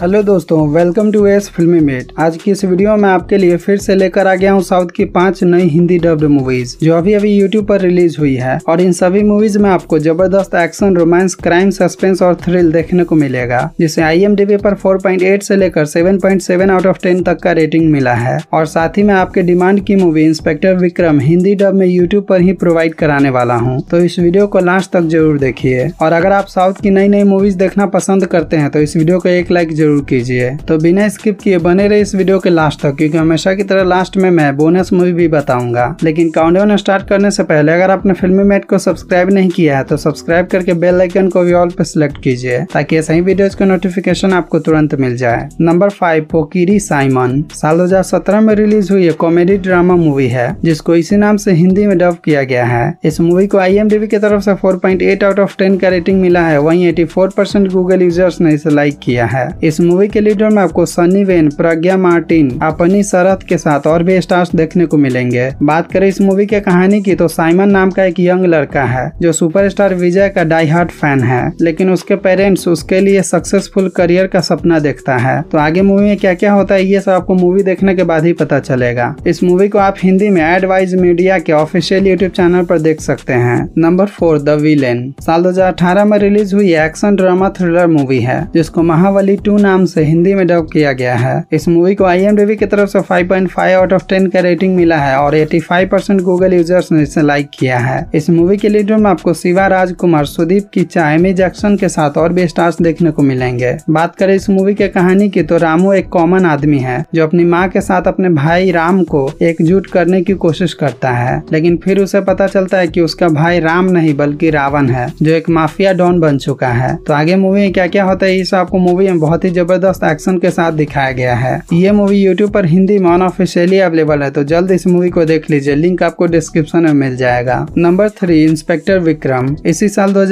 hello दोस्तों welcome to S filmy mate आज की इस वीडियो में आपके लिए फिर से लेकर आ गया हूँ साउथ की पांच नई हिंदी डब्ड मूवीज जो अभी अभी यूट्यूब पर रिलीज हुई है और इन सभी मूवीज में आपको जबरदस्त एक्शन रोमांस क्राइम सस्पेंस और थ्रिल देखने को मिलेगा जिसे आई पर 4.8 से लेकर 7.7 आउट ऑफ 10 तक का रेटिंग मिला है और साथ ही मैं आपके डिमांड की movie inspector Vikram Hindi dub में यूट्यूब पर ही प्रोवाइड कराने वाला हूँ तो इस वीडियो को लास्ट तक जरूर देखिए और अगर आप साउथ की नई नई मूवीज देखना पसंद करते हैं तो इस वीडियो को एक लाइक जरूर जरूर कीजिए तो बिना स्किप किए बने रहे इस वीडियो के लास्ट तक क्योंकि हमेशा की तरह लास्ट में मैं बोनस मूवी भी बताऊंगा लेकिन काउंटडाउन स्टार्ट करने से पहले अगर आपने फिल्मी मेट को सब्सक्राइब नहीं किया है तो सब्सक्राइब करके बेल आइकन को भी ऑल पे सिलेक्ट कीजिए ताकि ऐसे ही वीडियो का नोटिफिकेशन आपको तुरंत मिल जाए नंबर फाइव पोकीरी साइमन साल सत्रह में रिलीज हुई कॉमेडी ड्रामा मूवी है जिसको इसी नाम से हिंदी में डब किया गया है इस मूवी को आईएमडीबी की तरफ से 4.8 आउट ऑफ टेन का रेटिंग मिला है वही फोर परसेंट गूगल यूजर्स ने इसे लाइक किया है इस इस मूवी के लीडर में आपको सनी वेन प्रज्ञा मार्टिन अपनी शरत के साथ और भी स्टार्स देखने को मिलेंगे बात करें इस मूवी के कहानी की तो साइमन नाम का एक यंग लड़का है जो सुपरस्टार विजय का डाई हार्ट फैन है लेकिन उसके पेरेंट्स उसके लिए सक्सेसफुल करियर का सपना देखता है तो आगे मूवी में क्या क्या होता है ये सब आपको मूवी देखने के बाद ही पता चलेगा इस मूवी को आप हिंदी में एडवाइज मीडिया के ऑफिशियल यूट्यूब चैनल पर देख सकते हैं नंबर फोर द विलेन साल 2018 में रिलीज हुई एक्शन ड्रामा थ्रिलर मूवी है जिसको महावली टू नाम से हिंदी में डब किया गया है इस मूवी को आई की तरफ से 5.5 पॉइंट आउट ऑफ 10 का रेटिंग मिला है और 85 फाइव परसेंट गूगल यूजर्स ने इसे लाइक किया है इस मूवी के लीडर में आपको शिवा राजकुमार सुदीप की चायमी जैक्सन के साथ और भी स्टार्स देखने को मिलेंगे बात करें इस मूवी के कहानी की तो रामू एक कॉमन आदमी है जो अपनी माँ के साथ अपने भाई राम को एकजुट करने की कोशिश करता है लेकिन फिर उसे पता चलता है कि उसका भाई राम नहीं बल्कि रावण है जो एक माफिया डॉन बन चुका है तो आगे मूवी में क्या क्या होता है ये सब आपको मूवी में बहुत ही जबरदस्त एक्शन के साथ दिखाया गया है ये मूवी यूट्यूब पर हिंदी में ऑफिशियली अवेलेबल है तो जल्द इस मूवी को देख लीजिए लिंक आपको डिस्क्रिप्शन में मिल जाएगा नंबर थ्री इंस्पेक्टर विक्रम इसी साल दो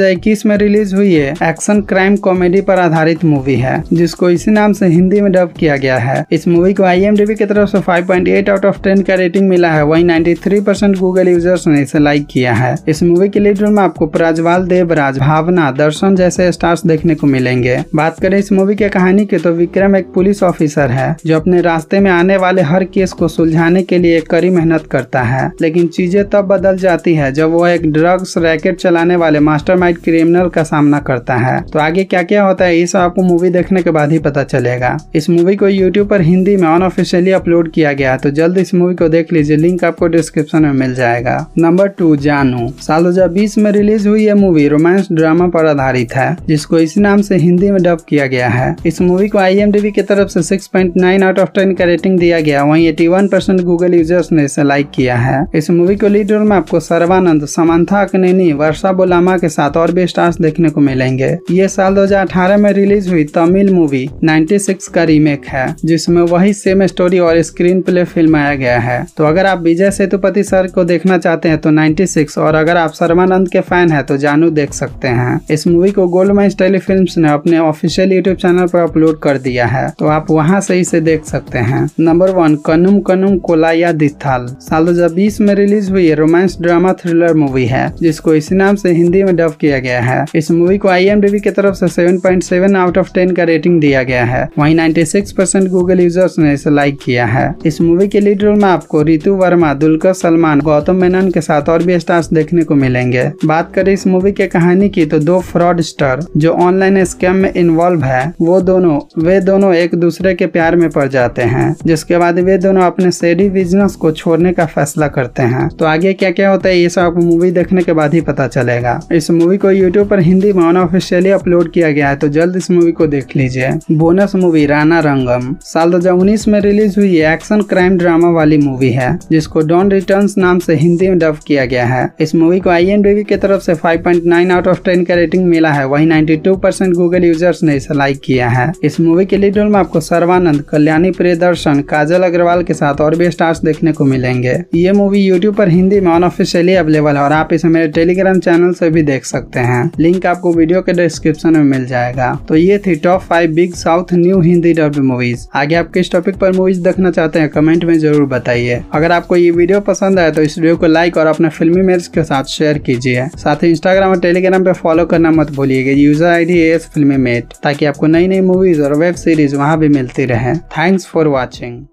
में रिलीज हुई है एक्शन क्राइम कॉमेडी पर आधारित मूवी है जिसको इसी नाम से हिंदी में डब किया गया है इस मूवी को आईएमडीबी की तरफ से 5.8 आउट ऑफ 10 का रेटिंग मिला है वही 93 परसेंट गूगल यूजर्स ने इसे लाइक किया है इस मूवी के लीड में आपको प्राजवाल देवराज भावना दर्शन जैसे स्टार्स देखने को मिलेंगे बात करें इस मूवी के कहानी कहानी के तो विक्रम एक पुलिस ऑफिसर है जो अपने रास्ते में आने वाले हर केस को सुलझाने के लिए कड़ी मेहनत करता है लेकिन चीजें तब बदल जाती है जब वो एक ड्रग्स रैकेट चलाने वाले मास्टर क्रिमिनल का सामना करता है तो आगे क्या क्या होता है ये सब आपको मूवी देखने के बाद ही पता चलेगा इस मूवी को यूट्यूब पर हिंदी में अनऑफिशियली अपलोड किया गया तो जल्द इस मूवी को देख लीजिए लिंक आपको डिस्क्रिप्शन में मिल जाएगा नंबर टू जानू साल 2020 में रिलीज हुई ये मूवी रोमांस ड्रामा पर आधारित है जिसको इसी नाम से हिंदी में डब किया गया है इस इस मूवी को आई की तरफ से 6.9 आउट ऑफ टेन का रेटिंग दिया गया वहीं 81 परसेंट गूगल यूजर्स ने इसे लाइक किया है इस मूवी को लीड रोल में आपको सर्वानंद समांथा अकनेनी वर्षा बोलामा के साथ और भी स्टार्स देखने को मिलेंगे ये साल 2018 में रिलीज हुई तमिल मूवी 96 का रीमेक है जिसमे वही सेम स्टोरी और स्क्रीन प्ले आया गया है तो अगर आप विजय सेतुपति सर को देखना चाहते हैं तो नाइन्टी और अगर आप सर्वानंद के फैन है तो जानू देख सकते हैं इस मूवी को गोल्ड माइन्स टेलीफिल्म ने अपने ऑफिशियल यूट्यूब चैनल पर अपलोड कर दिया है तो आप वहाँ से इसे देख सकते हैं नंबर वन कनुम कनुम कोलाया दिथाल साल दो में रिलीज हुई रोमांस ड्रामा थ्रिलर मूवी है जिसको इसी नाम से हिंदी में डब किया गया है इस मूवी को आई की तरफ से 7.7 आउट ऑफ 10 का रेटिंग दिया गया है वहीं 96 परसेंट गूगल यूजर्स ने इसे लाइक किया है इस मूवी के लीड रोल में आपको रितु वर्मा दुलकर सलमान गौतम मेनन के साथ और भी स्टार्स देखने को मिलेंगे बात करें इस मूवी के कहानी की तो दो फ्रॉड स्टार जो ऑनलाइन स्कैम में इन्वॉल्व है वो दो दोनों वे दोनों एक दूसरे के प्यार में पड़ जाते हैं जिसके बाद वे दोनों अपने शेडी बिजनेस को छोड़ने का फैसला करते हैं तो आगे क्या क्या होता है ये सब आपको मूवी देखने के बाद ही पता चलेगा इस मूवी को यूट्यूब पर हिंदी में ऑफिशियली अपलोड किया गया है तो जल्द इस मूवी को देख लीजिए बोनस मूवी राना रंगम साल दो में रिलीज हुई एक्शन क्राइम ड्रामा वाली मूवी है जिसको डॉन रिटर्न नाम से हिंदी में डब किया गया है इस मूवी को आई की तरफ से 5.9 आउट ऑफ 10 का रेटिंग मिला है वही 92 परसेंट गूगल यूजर्स ने इसे लाइक किया है है इस मूवी के लीड रोल में आपको सर्वानंद कल्याणी प्रियदर्शन काजल अग्रवाल के साथ और भी स्टार्स देखने को मिलेंगे ये मूवी यूट्यूब पर हिंदी में अनऑफिशियली अवेलेबल है और आप इसे मेरे टेलीग्राम चैनल से भी देख सकते हैं लिंक आपको वीडियो के डिस्क्रिप्शन में मिल जाएगा तो ये थी top five big south new Hindi dubbed movies आगे आप किस टॉपिक पर मूवीज देखना चाहते हैं कमेंट में जरूर बताइए अगर आपको ये वीडियो पसंद आए तो इस वीडियो को लाइक और अपने फिल्मी मेल्स के साथ शेयर कीजिए साथ ही इंस्टाग्राम और टेलीग्राम पे फॉलो करना मत भूलिएगा user I D S filmy mate ताकि आपको नई नई मूवी मूवीज़ और वेब सीरीज़ वहाँ भी मिलती रहे थैंक्स फॉर वॉचिंग